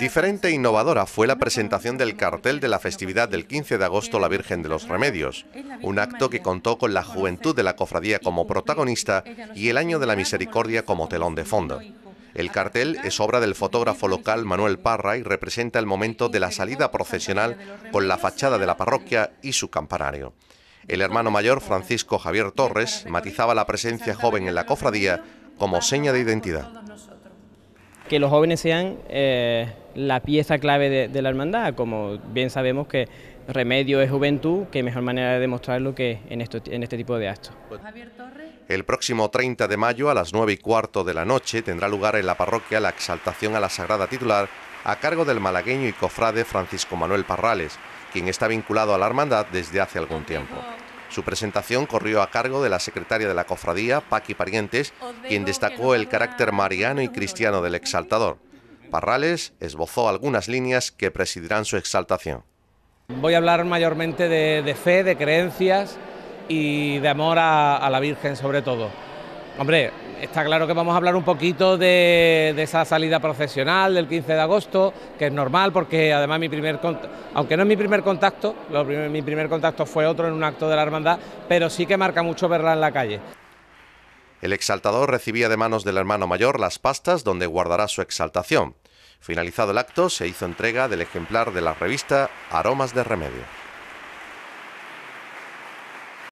Diferente e innovadora fue la presentación del cartel de la festividad del 15 de agosto La Virgen de los Remedios, un acto que contó con la juventud de la cofradía como protagonista y el Año de la Misericordia como telón de fondo. El cartel es obra del fotógrafo local Manuel Parra y representa el momento de la salida procesional con la fachada de la parroquia y su campanario. El hermano mayor Francisco Javier Torres matizaba la presencia joven en la cofradía como seña de identidad que los jóvenes sean eh, la pieza clave de, la hermandad, como bien sabemos que remedio es juventud, que mejor manera de demostrarlo que en, en este tipo de actos. El próximo 30 de mayo a las 9 y cuarto de la noche tendrá lugar en la parroquia la exaltación a la Sagrada Titular a cargo del malagueño y cofrade Francisco Manuel Parrales, quien está vinculado a la hermandad desde hace algún tiempo. Su presentación corrió a cargo de la secretaria de la cofradía, Paqui Parientes, quien destacó el carácter mariano y cristiano del exaltador. Parrales esbozó algunas líneas que presidirán su exaltación. Voy a hablar mayormente de, fe, de creencias y de amor a la Virgen sobre todo. Hombre, está claro que vamos a hablar un poquito de, esa salida profesional del 15 de agosto, que es normal porque además mi primer aunque no es mi primer contacto, mi primer contacto fue otro en un acto de la hermandad, pero sí que marca mucho verla en la calle. El exaltador recibía de manos del hermano mayor las pastas donde guardará su exaltación. Finalizado el acto, se hizo entrega del ejemplar de la revista Aromas de Remedio.